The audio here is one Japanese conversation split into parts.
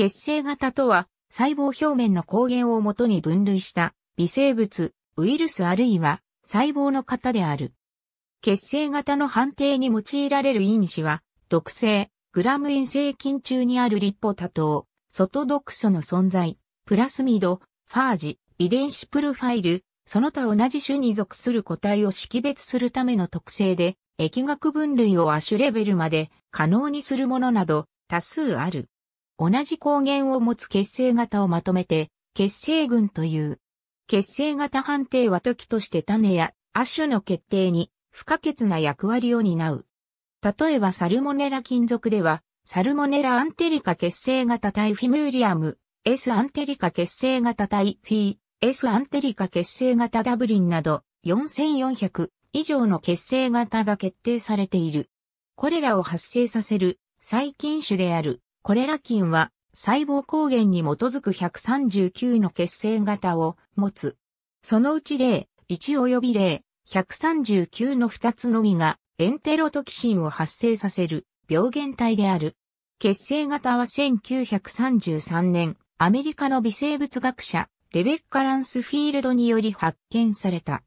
血清型とは、細胞表面の抗原をもとに分類した微生物、ウイルスあるいは細胞の型である。血清型の判定に用いられる因子は、毒性、グラム陰性菌中にある立方多糖、外毒素の存在、プラスミド、ファージ、遺伝子プロファイル、その他同じ種に属する個体を識別するための特性で、疫学分類を亜種レベルまで可能にするものなど多数ある。同じ抗原を持つ血清型をまとめて、血清群という。血清型判定は時として種や亜種の決定に不可欠な役割を担う。例えばサルモネラ金属では、サルモネラアンテリカ血清型イフィムーリアム、S アンテリカ血清型イフィー、S アンテリカ血清型ダブリンなど4400以上の血清型が決定されている。これらを発生させる細菌種であるコレラ菌は細胞抗原に基づく139の血清型を持つ。そのうち例1及び例139の2つのみがエンテロトキシンを発生させる病原体である。血清型は1933年、アメリカの微生物学者、レベッカ・ランスフィールドにより発見された。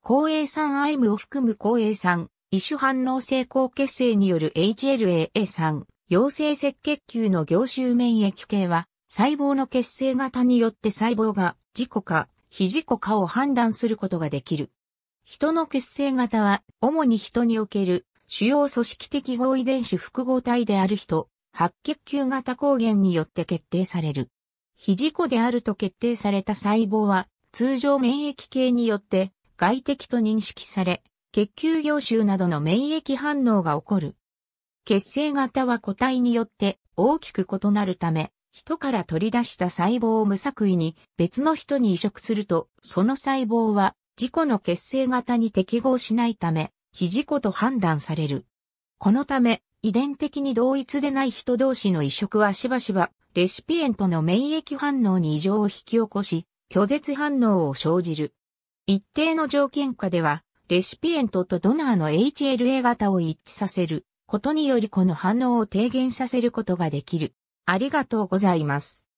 抗栄酸アイムを含む抗栄酸、異種反応性高血清による HLA-A 酸、陽性赤血球の凝集免疫系は、細胞の血清型によって細胞が自己か非自己かを判断することができる。人の血清型は、主に人における主要組織的合遺伝子複合体である人、白血球型抗原によって決定される。非自己であると決定された細胞は、通常免疫系によって外敵と認識され、血球凝集などの免疫反応が起こる。血清型は個体によって大きく異なるため、人から取り出した細胞を無作為に別の人に移植すると、その細胞は自己の血清型に適合しないため、非自己と判断される。このため、遺伝的に同一でない人同士の移植はしばしば、レシピエントの免疫反応に異常を引き起こし、拒絶反応を生じる。一定の条件下では、レシピエントとドナーの HLA 型を一致させる。ことによりこの反応を低減させることができる。ありがとうございます。